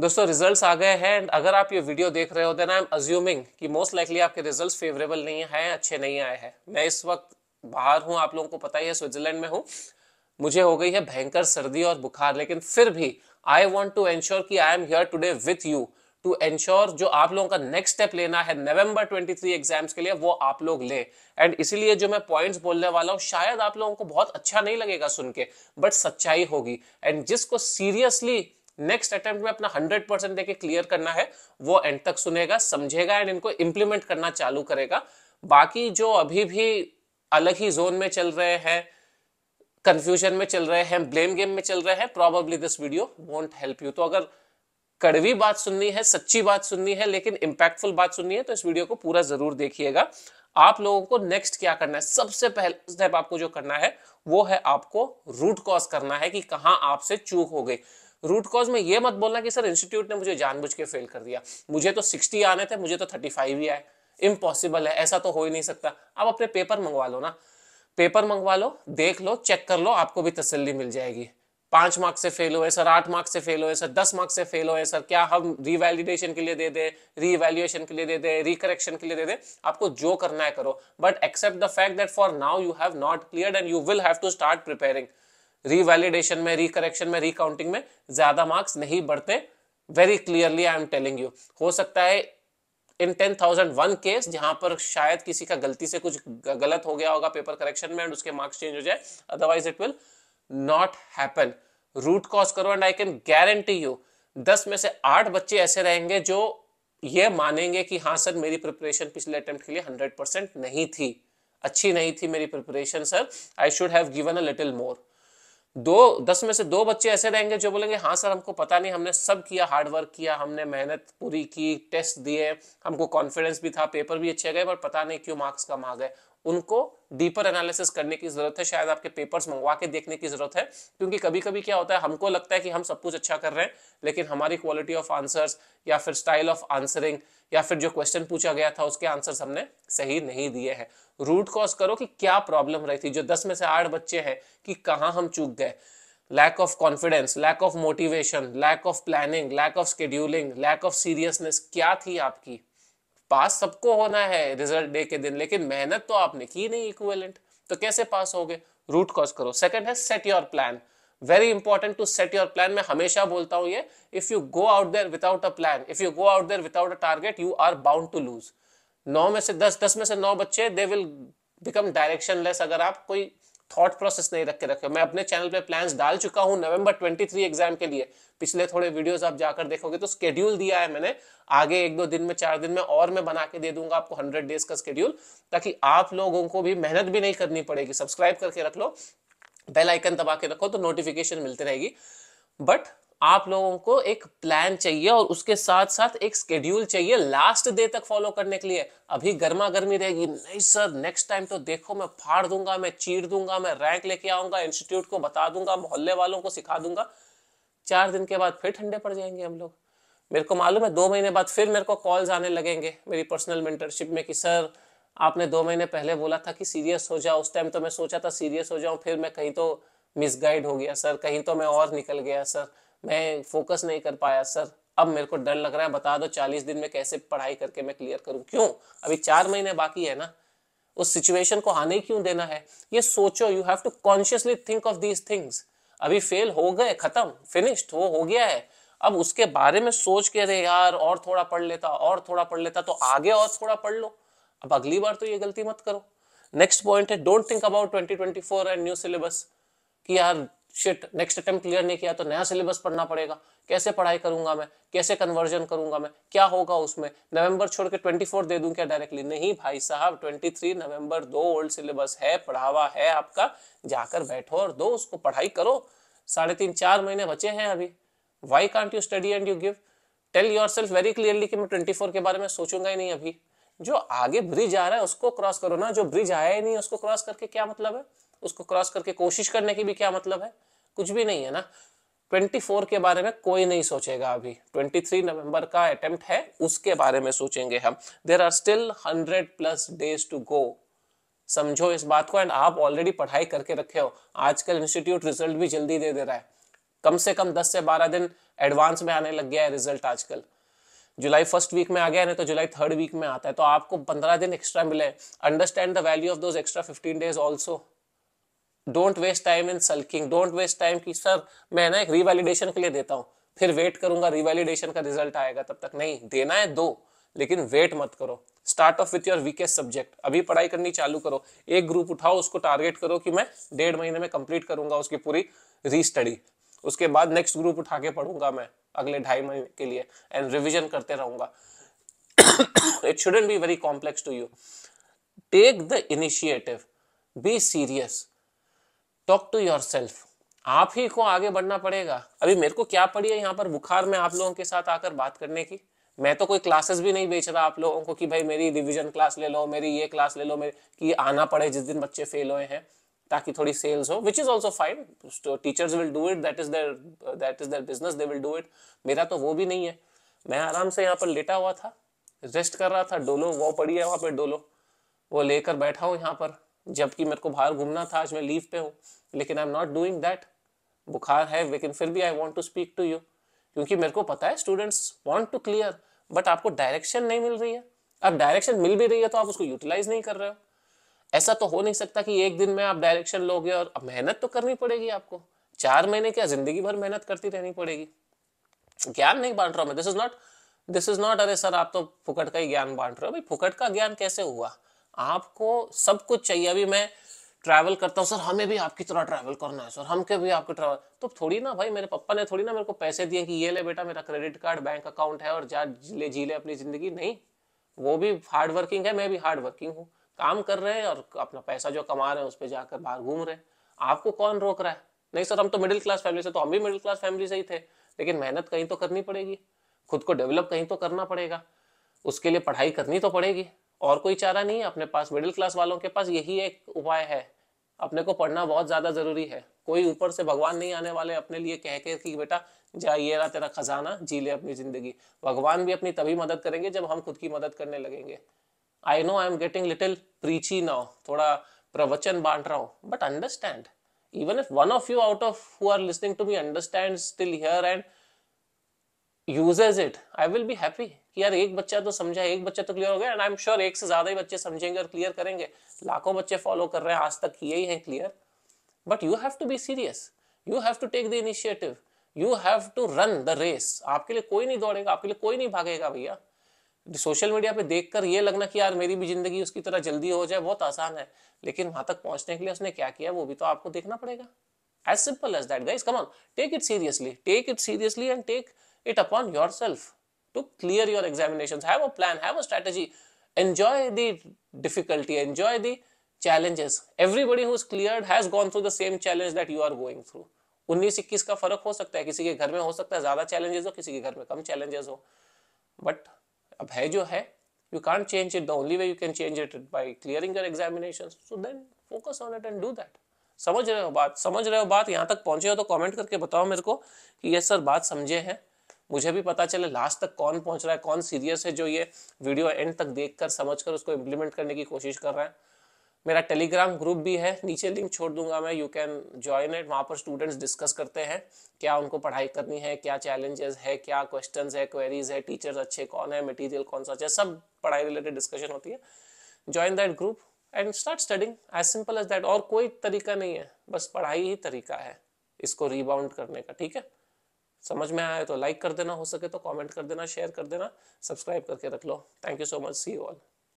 दोस्तों रिजल्ट्स आ गए हैं एंड अगर आप ये वीडियो देख रहे हो देन आई एम अज्यूमिंग कि मोस्ट लाइकली आपके रिजल्ट्स फेवरेबल नहीं है अच्छे नहीं आए हैं मैं इस वक्त बाहर हूँ आप लोगों को पता ही है स्विट्जरलैंड में हूँ मुझे हो गई है भयंकर सर्दी और बुखार लेकिन फिर भी आई वॉन्ट टू एंश्योर कि I am here today with you to ensure जो आप लोगों का नेक्स्ट स्टेप लेना है नवंबर 23 एग्जाम्स के लिए वो आप लोग ले एंड इसीलिए जो मैं पॉइंट्स बोलने वाला हूँ शायद आप लोगों को बहुत अच्छा नहीं लगेगा सुन के बट सच्चाई होगी एंड जिसको सीरियसली नेक्स्ट अटेम्प्ट में अपना 100 परसेंट देके क्लियर करना है वो एंड तक सुनेगा समझेगा एंड इनको इम्प्लीमेंट करना चालू करेगा बाकी जो अभी भी अलग ही जोन में चल रहे हैं कंफ्यूजन में चल रहे हैं ब्लेम गेम में चल रहे हैं probably this video won't help you तो अगर कड़वी बात सुननी है सच्ची बात सुननी है लेकिन इम्पैक्टफुल बात सुननी है तो इस वीडियो को पूरा जरूर देखिएगा आप लोगों को नेक्स्ट क्या करना है सबसे पहले स्टेप आपको जो करना है वो है आपको रूट कॉज करना है कि कहाँ आपसे चूक हो गई रूट कॉज में ये मत बोलना कि सर इंस्टीट्यूट ने मुझे जानबूझ के फेल कर दिया मुझे तो सिक्सटी आने थे मुझे तो थर्टी फाइव ही आए इम्पॉसिबल है ऐसा तो हो ही नहीं सकता आप अपने पेपर मंगवा लो ना पेपर मंगवा लो देख लो चेक कर लो आपको भी तसल्ली मिल जाएगी पांच मार्क्स से फेल हुए सर आठ मार्क्स से फेल हुए सर दस मार्क्स से फेल हुए सर क्या हम रिवैलिडेशन के लिए दे दे रीवैल्यूएशन के लिए दे दे रिकरेक्शन के लिए दे दे आपको जो करना है करो but accept the fact that for now you have not clear and you will have to start preparing revalidation में रिकरेक्शन में रिकाउंटिंग में ज्यादा मार्क्स नहीं बढ़ते very clearly I am telling you हो सकता है in ten thousand one case जहां पर शायद किसी का गलती से कुछ गलत हो गया होगा पेपर करेक्शन में एंड उसके मार्क्स चेंज हो जाए otherwise it will not happen root cause करो and I can guarantee you दस में से आठ बच्चे ऐसे रहेंगे जो ये मानेंगे कि हाँ सर मेरी प्रिपरेशन पिछले अटेम्प्ट के लिए हंड्रेड परसेंट नहीं थी अच्छी नहीं थी मेरी preparation sir I should have given a little more दो दस में से दो बच्चे ऐसे रहेंगे जो बोलेंगे हाँ सर हमको पता नहीं हमने सब किया हार्डवर्क किया हमने मेहनत पूरी की टेस्ट दिए हमको कॉन्फिडेंस भी था पेपर भी अच्छे गए पर पता नहीं क्यों मार्क्स कम आ गए उनको डीपर एनालिसिस करने की जरूरत है शायद आपके पेपर्स मंगवा के देखने की जरूरत है क्योंकि कभी कभी क्या होता है हमको लगता है कि हम सब कुछ अच्छा कर रहे हैं लेकिन हमारी क्वालिटी ऑफ आंसर्स या फिर स्टाइल ऑफ आंसरिंग या फिर जो क्वेश्चन पूछा गया था उसके आंसर्स हमने सही नहीं दिए हैं रूट कॉज करो कि क्या प्रॉब्लम रही थी जो दस में से आठ बच्चे हैं कि कहाँ हम चूक गए lack of confidence lack of motivation lack of planning lack of scheduling lack of seriousness क्या थी आपकी पास सबको होना है रिजल्ट डे के दिन लेकिन मेहनत तो आपने की नहीं इक्वेलेंट तो कैसे पास हो गए रूट कॉज करो सेकेंड है set your plan very important to set your plan मैं हमेशा बोलता हूँ ये if you go out there without a plan if you go out there without a target you are bound to lose नौ में से दस दस में से नौ बच्चे they will become directionless अगर आप कोई थॉट प्रोसेस नहीं रख के रखे मैं अपने चैनल पे प्लान्स डाल चुका हूँ नवंबर 23 एग्जाम के लिए पिछले थोड़े वीडियोस आप जाकर देखोगे तो स्केड्यूल दिया है मैंने आगे एक दो दिन में चार दिन में और मैं बना के दे दूंगा आपको हंड्रेड डेज का स्केड्यूल ताकि आप लोगों को भी मेहनत भी नहीं करनी पड़ेगी सब्सक्राइब करके रख लो बेलाइकन दबा के रखो तो नोटिफिकेशन मिलती रहेगी बट आप लोगों को एक प्लान चाहिए और उसके साथ साथ एक स्केड्यूल चाहिए लास्ट डे तक फॉलो करने के लिए अभी गर्मा गर्मी रहेगी नहीं सर नेक्स्ट टाइम तो देखो मैं फाड़ दूंगा मैं चीर दूंगा मैं रैंक लेके आऊंगा इंस्टीट्यूट को बता दूंगा मोहल्ले वालों को सिखा दूंगा चार दिन के बाद फिर ठंडे पड़ जाएंगे हम लोग मेरे को मालूम है दो महीने बाद फिर मेरे को कॉल्स आने लगेंगे मेरी पर्सनल मेंटरशिप में कि सर आपने दो महीने पहले बोला था कि सीरियस हो जाओ उस टाइम तो मैं सोचा था सीरियस हो जाऊं फिर मैं कहीं तो मिसगाइड हो गया सर कहीं तो मैं और निकल गया सर मैं फोकस नहीं कर पाया सर अब मेरे को डर लग रहा है बता दो चालीस दिन में कैसे पढ़ाई करके मैं क्लियर करूं क्यों अभी चार महीने बाकी है ना उस सिचुएशन को आने क्यों देना है ये सोचो you have to consciously think of these things अभी फेल हो गए खत्म फिनिश्ड वो हो गया है अब उसके बारे में सोच के अरे यार और थोड़ा पढ़ लेता और थोड़ा पढ़ लेता तो आगे और थोड़ा पढ़ लो अब अगली बार तो ये गलती मत करो नेक्स्ट पॉइंट है don't think about 2024 and new syllabus कि यार शिट नेक्स्ट अटेम्प्ट क्लियर नहीं किया तो नया सिलेबस पढ़ना पड़ेगा कैसे पढ़ाई करूंगा मैं कैसे कन्वर्जन करूंगा मैं क्या होगा उसमें नवंबर छोड़ के ट्वेंटी फोर दे दूं क्या डायरेक्टली नहीं भाई साहब ट्वेंटी थ्री नवंबर दो ओल्ड सिलेबस है पढ़ावा है आपका जाकर बैठो और दो उसको पढ़ाई करो साढ़े तीन चार महीने बचे हैं अभी why can't you study and you give tell yourself very clearly कि मैं ट्वेंटी फोर के बारे में सोचूंगा ही नहीं अभी जो आगे ब्रिज आ रहा है उसको क्रॉस करो ना जो ब्रिज आया ही नहीं उसको क्रॉस करके क्या मतलब है उसको क्रॉस करके कोशिश करने की भी क्या मतलब है कुछ भी नहीं है ना 24 के बारे में कोई नहीं सोचेगा अभी 23 नवंबर का अटेम्प्ट है उसके बारे में सोचेंगे हम there are still 100 plus days to go समझो इस बात को एंड आप ऑलरेडी पढ़ाई करके रखे हो आजकल इंस्टीट्यूट रिजल्ट भी जल्दी दे दे रहा है कम से कम 10 से 12 दिन एडवांस में आने लग गया है रिजल्ट आजकल जुलाई फर्स्ट वीक में आ गया नहीं तो जुलाई थर्ड वीक में आता है तो आपको पंद्रह दिन एक्स्ट्रा मिले understand the value of those extra fifteen days also don't waste time in sulking don't waste time कि सर मैं ना एक रिवैलिडेशन के लिए देता हूँ फिर वेट करूंगा रिवैलिडेशन का रिजल्ट आएगा तब तक नहीं देना है दो लेकिन वेट मत करो start off with your weakest subject अभी पढ़ाई करनी चालू करो एक ग्रुप उठाओ उसको टारगेट करो कि मैं डेढ़ महीने में कंप्लीट करूंगा उसकी पूरी रीस्टडी उसके बाद नेक्स्ट ग्रुप उठा के पढ़ूंगा मैं अगले ढाई महीने के लिए एंड रिविजन करते रहूंगा it shouldn't be very complex to you take the initiative be serious talk to yourself आप ही को आगे बढ़ना पड़ेगा अभी मेरे को क्या पड़ी है यहाँ पर बुखार में आप लोगों के साथ आकर बात करने की मैं तो कोई क्लासेस भी नहीं बेच रहा आप लोगों को कि भाई मेरी रिवीजन क्लास ले लो मेरी ये क्लास ले लो मेरे कि आना पड़े जिस दिन बच्चे फेल हुए हैं ताकि थोड़ी सेल्स हो which is also fine teachers will do it that is their that is their business they will do it मेरा तो वो भी नहीं है मैं आराम से यहाँ पर लेटा हुआ था रेस्ट कर रहा था डोलो वो पड़ी है वहाँ पर डोलो वो लेकर बैठा हूँ यहाँ पर जबकि मेरे को बाहर घूमना था आज मैं लीव पे हूँ लेकिन I am not doing that बुखार है लेकिन फिर भी I want to speak to you क्योंकि मेरे को पता है students want to clear but आपको डायरेक्शन नहीं मिल रही है अब डायरेक्शन मिल भी रही है तो आप उसको यूटिलाइज नहीं कर रहे हो ऐसा तो हो नहीं सकता कि एक दिन में आप डायरेक्शन लोगे और मेहनत तो करनी पड़ेगी आपको चार महीने क्या जिंदगी भर मेहनत करती रहनी पड़ेगी ज्ञान नहीं बांट रहा हूं मैं this is not this is not अरे सर आप तो फुकट का ही ज्ञान बांट रहे हो भाई फुकट का ज्ञान कैसे हुआ आपको सब कुछ चाहिए अभी मैं ट्रैवल करता हूँ सर हमें भी आपकी तरह ट्रैवल करना है सर के भी आपके ट्रैवल तो थोड़ी ना भाई मेरे पापा ने थोड़ी ना मेरे को पैसे दिए कि ये ले बेटा मेरा क्रेडिट कार्ड बैंक अकाउंट है और जा ले जी ले अपनी जिंदगी नहीं वो भी हार्ड वर्किंग है मैं भी हार्ड वर्किंग हूँ काम कर रहे हैं और अपना पैसा जो कमा रहे हैं उस पर जाकर बाहर घूम रहे हैं आपको कौन रोक रहा है नहीं सर हम तो मिडिल क्लास फैमिली से तो हम भी मिडिल क्लास फैमिली से ही थे लेकिन मेहनत कहीं तो करनी पड़ेगी खुद को डेवलप कहीं तो करना पड़ेगा उसके लिए पढ़ाई करनी तो पड़ेगी और कोई चारा नहीं है अपने पास मिडिल क्लास वालों के पास यही एक उपाय है अपने को पढ़ना बहुत ज़्यादा ज़रूरी है कोई ऊपर से भगवान नहीं आने वाले अपने लिए कह के कि बेटा जा ये रहा तेरा खजाना जी ले अपनी ज़िंदगी भगवान भी अपनी तभी मदद करेंगे जब हम खुद की मदद करने लगेंगे I know I am getting little preachy now थोड़ा प्रवचन बांट रहा हूँ but understand even if one of you out of who are listening to me understands uses it I will be happy यार एक बच्चा तो समझा एक बच्चा तो क्लियर हो गया एंड आई एम श्योर एक से ज्यादा ही बच्चे समझेंगे और क्लियर करेंगे लाखों बच्चे फॉलो कर रहे हैं आज तक किए ही हैं clear but you have to be serious you have to take the initiative you have to run the race आपके लिए कोई नहीं दौड़ेगा आपके लिए कोई नहीं भागेगा भैया सोशल मीडिया पे देखकर ये लगना कि यार मेरी भी जिंदगी उसकी तरह जल्दी हो जाए बहुत आसान है लेकिन वहां तक पहुंचने के लिए उसने क्या किया वो भी तो आपको देखना पड़ेगा as simple as that guys come on take it seriously take it seriously and take it upon yourself to clear your examinations. Have a plan, have a strategy, enjoy the difficulty, enjoy the challenges. Everybody who's cleared has gone through the same challenge that you are going through. उन्नीस इक्कीस का फर्क हो सकता है किसी के घर में हो सकता है ज्यादा चैलेंजेस हो किसी के घर में कम चैलेंजेस हो बट अब है जो है you can't change it the only way you can change it by clearing your examination so then focus on it and do that समझ रहे हो बात समझ रहे हो बात यहाँ तक पहुंचे हो तो कमेंट करके बताओ मेरे को कि यस सर बात समझे हैं मुझे भी पता चले लास्ट तक कौन पहुंच रहा है कौन सीरियस है जो ये वीडियो एंड तक देख कर समझ कर उसको इम्प्लीमेंट करने की कोशिश कर रहा है मेरा टेलीग्राम ग्रुप भी है नीचे लिंक छोड़ दूंगा मैं यू कैन ज्वाइन इट वहाँ पर स्टूडेंट्स डिस्कस करते हैं क्या उनको पढ़ाई करनी है क्या चैलेंजेस है क्या क्वेश्चंस है क्वेरीज है टीचर्स अच्छे कौन है मटेरियल कौन सा अच्छा सब पढ़ाई रिलेटेड डिस्कशन होती है join that group and start studying as simple as that और कोई तरीका नहीं है बस पढ़ाई ही तरीका है इसको रीबाउंड करने का ठीक है समझ में आया तो लाइक कर देना हो सके तो कमेंट कर देना शेयर कर देना सब्सक्राइब करके रख लो thank you so much see all